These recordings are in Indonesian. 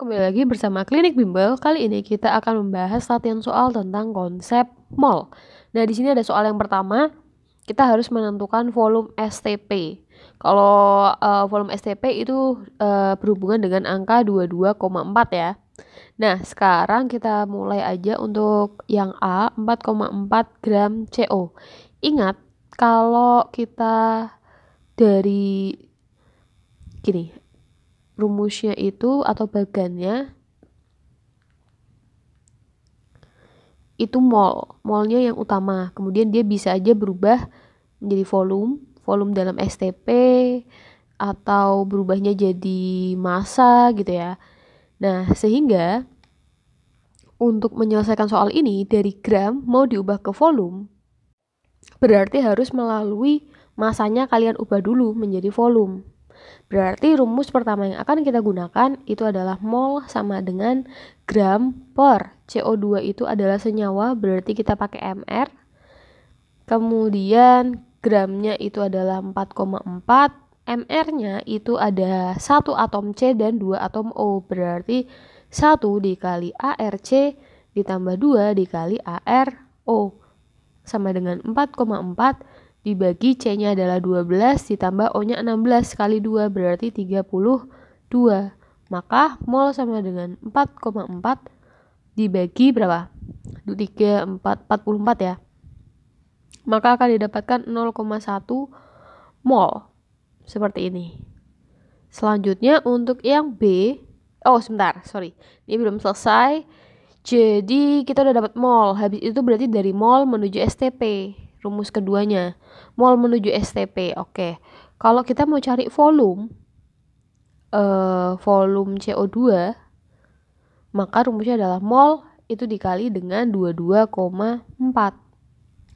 kembali lagi bersama Klinik Bimbel. Kali ini kita akan membahas latihan soal tentang konsep mol. Nah, di sini ada soal yang pertama, kita harus menentukan volume STP. Kalau uh, volume STP itu uh, berhubungan dengan angka 22,4 ya. Nah, sekarang kita mulai aja untuk yang A 4,4 gram CO. Ingat, kalau kita dari gini, rumusnya itu atau bagannya itu mol, molnya yang utama. Kemudian dia bisa aja berubah menjadi volume, volume dalam STP atau berubahnya jadi massa gitu ya. Nah, sehingga untuk menyelesaikan soal ini dari gram mau diubah ke volume berarti harus melalui masanya kalian ubah dulu menjadi volume. Berarti rumus pertama yang akan kita gunakan itu adalah mol sama dengan gram per. CO2 itu adalah senyawa, berarti kita pakai MR. Kemudian gramnya itu adalah 4,4, MR-nya itu ada satu atom C dan dua atom O. Berarti 1 dikali ARC ditambah 2 dikali ARO sama dengan 4,4 dibagi C-nya adalah 12 ditambah O-nya 16 kali 2 berarti 32. Maka mol sama dengan 4,4 dibagi berapa? 3, 4, 44 ya. Maka akan didapatkan 0,1 mol. Seperti ini. Selanjutnya untuk yang B, oh sebentar, sorry. Ini belum selesai. Jadi kita udah dapat mol. Habis itu berarti dari mol menuju STP rumus keduanya. Mol menuju STP. Oke. Kalau kita mau cari volume uh, volume CO2 maka rumusnya adalah mol itu dikali dengan 22,4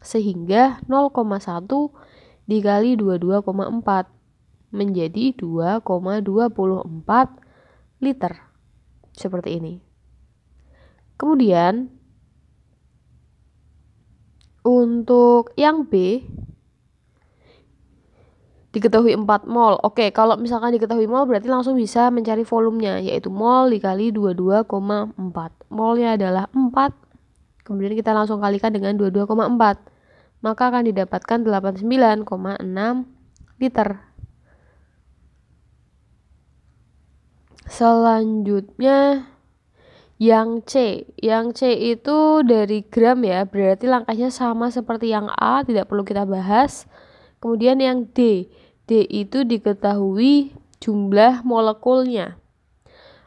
sehingga 0,1 dikali 22,4 menjadi 2,24 liter seperti ini. Kemudian untuk yang B diketahui 4 mol. Oke, kalau misalkan diketahui mol berarti langsung bisa mencari volumenya yaitu mol dikali 22,4. Molnya adalah 4. Kemudian kita langsung kalikan dengan 22,4. Maka akan didapatkan 89,6 liter. Selanjutnya yang C, yang C itu dari gram ya, berarti langkahnya sama seperti yang A, tidak perlu kita bahas. Kemudian yang D, D itu diketahui jumlah molekulnya.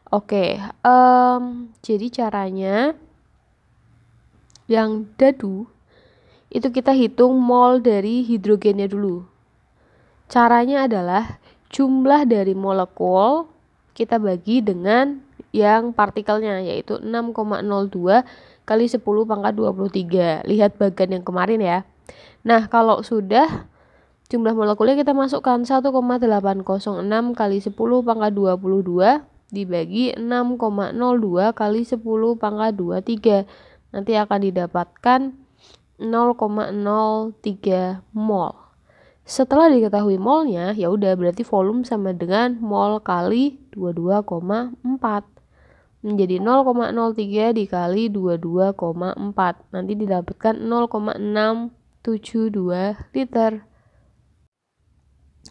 Oke, um, jadi caranya yang dadu itu kita hitung mol dari hidrogennya dulu. Caranya adalah jumlah dari molekul kita bagi dengan yang partikelnya yaitu 6,02 kali 10 pangkat 23. Lihat bagian yang kemarin ya. Nah, kalau sudah jumlah molekulnya kita masukkan 1,806 kali 10 pangkat 22 dibagi 6,02 kali 10 pangkat 23. Nanti akan didapatkan 0,03 mol. Setelah diketahui molnya, ya udah berarti volume sama dengan mol kali 22,4 menjadi 0,03 dikali 22,4 nanti didapatkan 0,672 liter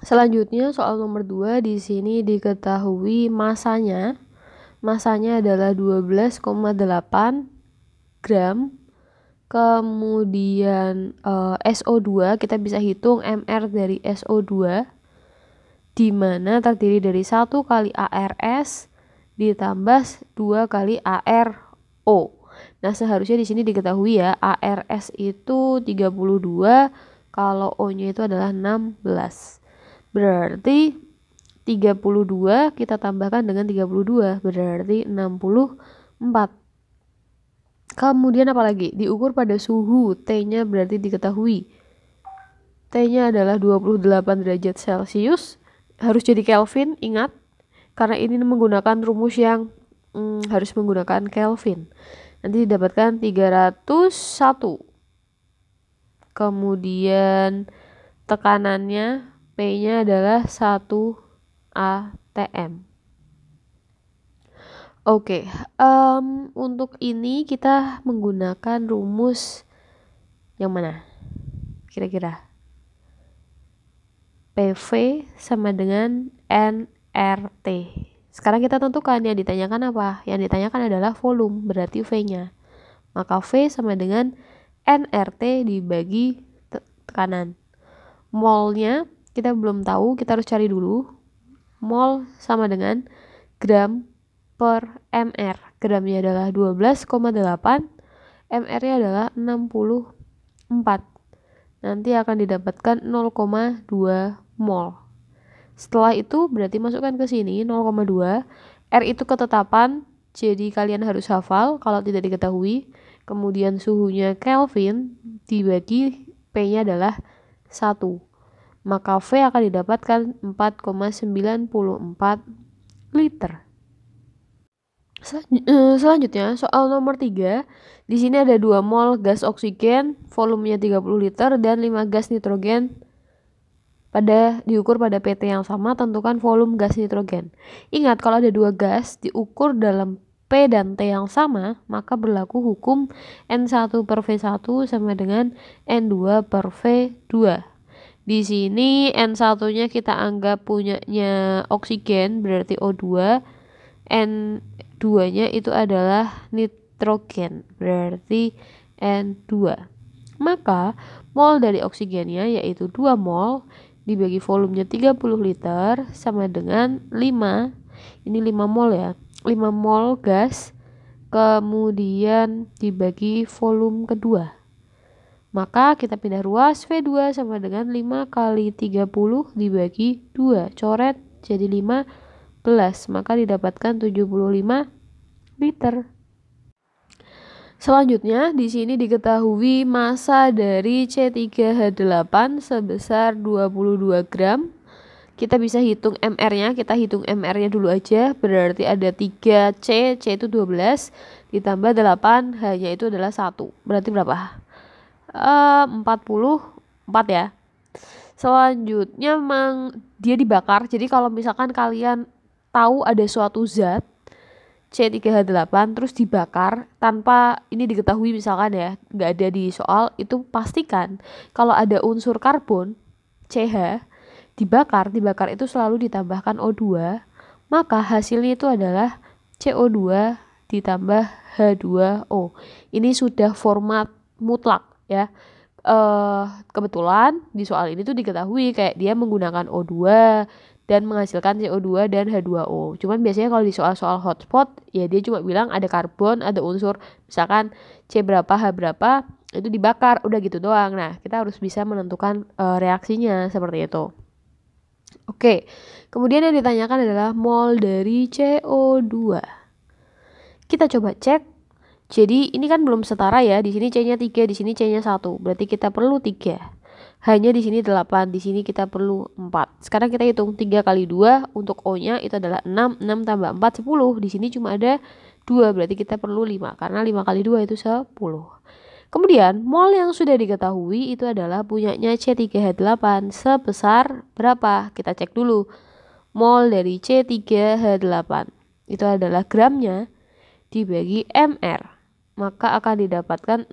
selanjutnya soal nomor 2 di sini diketahui masanya masanya adalah 12,8 gram kemudian eh, SO2 kita bisa hitung MR dari SO2 di mana terdiri dari 1 kali ARS ditambah 2 kali ARO. Nah, seharusnya di sini diketahui ya, ARS itu 32, kalau O-nya itu adalah 16. Berarti 32 kita tambahkan dengan 32, berarti 64. Kemudian apalagi? Diukur pada suhu, T-nya berarti diketahui. T-nya adalah 28 derajat Celcius, harus jadi Kelvin, ingat karena ini menggunakan rumus yang hmm, harus menggunakan Kelvin. Nanti didapatkan 301. Kemudian tekanannya P-nya adalah 1 ATM. Oke, okay, um, untuk ini kita menggunakan rumus yang mana? Kira-kira PV sama dengan N RT. Sekarang kita tentukan yang ditanyakan apa? Yang ditanyakan adalah volume, berarti V-nya. Maka V sama dengan NRT dibagi tekanan. Molnya kita belum tahu, kita harus cari dulu. Mol sama dengan gram per mr. Gramnya adalah 12,8, mr-nya adalah 64. Nanti akan didapatkan 0,2 mol. Setelah itu berarti masukkan ke sini 0,2. R itu ketetapan, jadi kalian harus hafal kalau tidak diketahui. Kemudian suhunya Kelvin dibagi P-nya adalah 1. Maka V akan didapatkan 4,94 liter. Eh, selanjutnya, soal nomor 3. Di sini ada 2 mol gas oksigen, volumenya 30 liter, dan 5 gas nitrogen pada diukur pada PT yang sama tentukan volume gas nitrogen. Ingat kalau ada dua gas diukur dalam P dan T yang sama, maka berlaku hukum N1 per V1 sama dengan N2 per V2. Di sini N1-nya kita anggap punyanya oksigen berarti O2. N2-nya itu adalah nitrogen berarti N2. Maka mol dari oksigennya yaitu 2 mol dibagi volumenya 30 liter sama dengan 5 ini 5 mol ya 5 mol gas kemudian dibagi volume kedua maka kita pindah ruas V2 sama dengan 5 kali 30 dibagi 2 coret jadi 15 maka didapatkan 75 liter Selanjutnya, di sini diketahui massa dari C3H8 sebesar 22 gram. Kita bisa hitung MR-nya, kita hitung MR-nya dulu aja. Berarti ada 3C, C itu 12, ditambah 8, H-nya itu adalah 1. Berarti berapa? Eh, uh, 40, ya. Selanjutnya memang dia dibakar. Jadi kalau misalkan kalian tahu ada suatu zat C3H8 terus dibakar tanpa ini diketahui misalkan ya nggak ada di soal itu pastikan kalau ada unsur karbon CH dibakar dibakar itu selalu ditambahkan O2 maka hasilnya itu adalah CO2 ditambah H2O ini sudah format mutlak ya uh, kebetulan di soal ini tuh diketahui kayak dia menggunakan O2 dan menghasilkan CO2 dan H2O. Cuman biasanya kalau di soal-soal hotspot ya dia cuma bilang ada karbon, ada unsur misalkan C berapa, H berapa itu dibakar, udah gitu doang. Nah, kita harus bisa menentukan e, reaksinya seperti itu. Oke. Kemudian yang ditanyakan adalah mol dari CO2. Kita coba cek jadi ini kan belum setara ya. Di sini C-nya 3, di sini C-nya 1. Berarti kita perlu 3 hanya di sini 8 di sini kita perlu 4 sekarang kita hitung 3 kali 2 untuk O nya itu adalah 6 6 tambah 4 10 di sini cuma ada 2 berarti kita perlu 5 karena 5 kali 2 itu 10 kemudian mol yang sudah diketahui itu adalah punyanya C3H8 sebesar berapa kita cek dulu mol dari C3H8 itu adalah gramnya dibagi MR maka akan didapatkan 0,5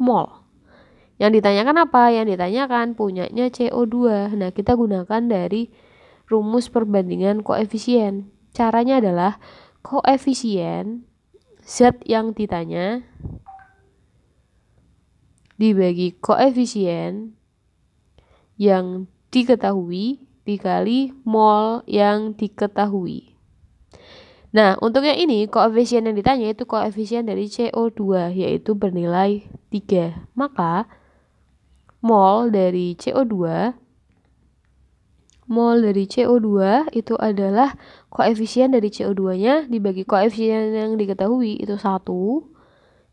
mol yang ditanyakan apa? Yang ditanyakan punyanya CO2. Nah, kita gunakan dari rumus perbandingan koefisien. Caranya adalah koefisien zat yang ditanya dibagi koefisien yang diketahui dikali mol yang diketahui. Nah, untuk yang ini koefisien yang ditanya itu koefisien dari CO2 yaitu bernilai 3. Maka mol dari CO2 mol dari CO2 itu adalah koefisien dari CO2-nya dibagi koefisien yang diketahui itu 1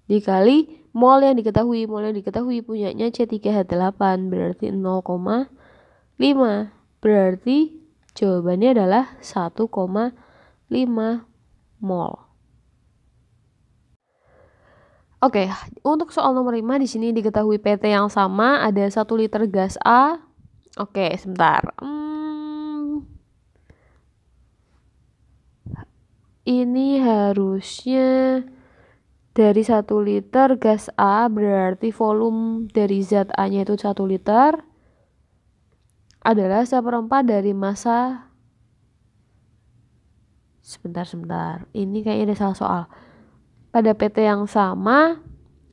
dikali mol yang diketahui mol yang diketahui punyanya C3H8 berarti 0,5 berarti jawabannya adalah 1,5 mol Oke, okay, untuk soal nomor 5 di sini diketahui PT yang sama ada 1 liter gas A. Oke, okay, sebentar. Hmm, ini harusnya dari 1 liter gas A berarti volume dari zat A-nya itu 1 liter adalah seperempat dari massa sebentar sebentar. Ini kayaknya ada salah soal pada PT yang sama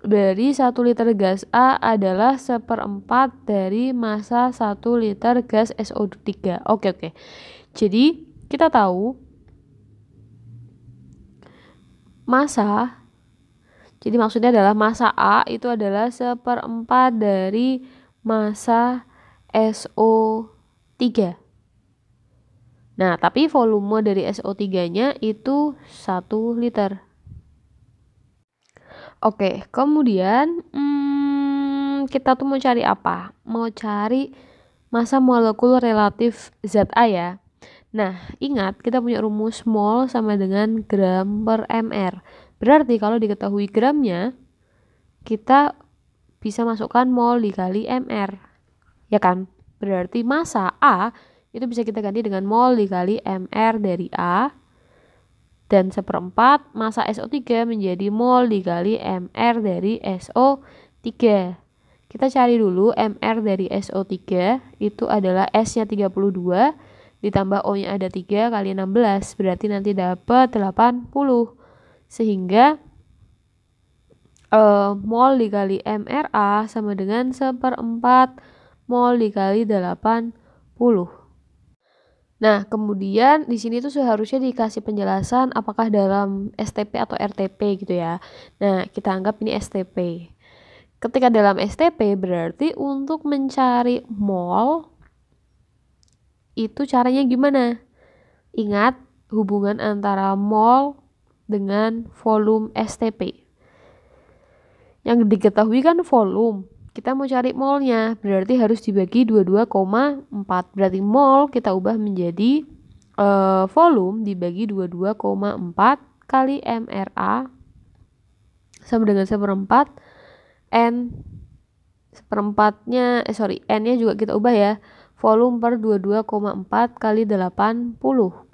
dari 1 liter gas A adalah seperempat dari massa 1 liter gas SO3. Oke, oke. Jadi, kita tahu massa jadi maksudnya adalah massa A itu adalah seperempat dari massa SO3. Nah, tapi volume dari SO3-nya itu 1 liter. Oke, kemudian hmm, kita tuh mau cari apa? Mau cari masa molekul relatif ZA ya. Nah, ingat kita punya rumus mol sama dengan gram per mR. Berarti kalau diketahui gramnya, kita bisa masukkan mol dikali mR. Ya kan? Berarti masa A itu bisa kita ganti dengan mol dikali mR dari A dan seperempat masa SO3 menjadi mol dikali MR dari SO3. Kita cari dulu MR dari SO3 itu adalah S-nya 32 ditambah O-nya ada 3 kali 16 berarti nanti dapat 80. Sehingga uh, eh, mol dikali MRA sama dengan seperempat mol dikali 80. Nah, kemudian di sini tuh seharusnya dikasih penjelasan apakah dalam STP atau RTP gitu ya. Nah, kita anggap ini STP. Ketika dalam STP berarti untuk mencari mall itu caranya gimana? Ingat hubungan antara mall dengan volume STP. Yang diketahui kan volume kita mau cari molnya berarti harus dibagi 22,4 berarti mol kita ubah menjadi uh, volume dibagi 22,4 kali MRA sama dengan seperempat N seperempatnya eh sorry N nya juga kita ubah ya volume per 22,4 kali 80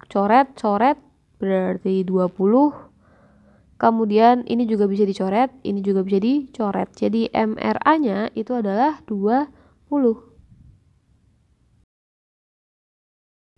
coret coret berarti 20 Kemudian ini juga bisa dicoret, ini juga bisa dicoret. Jadi MRA-nya itu adalah 20.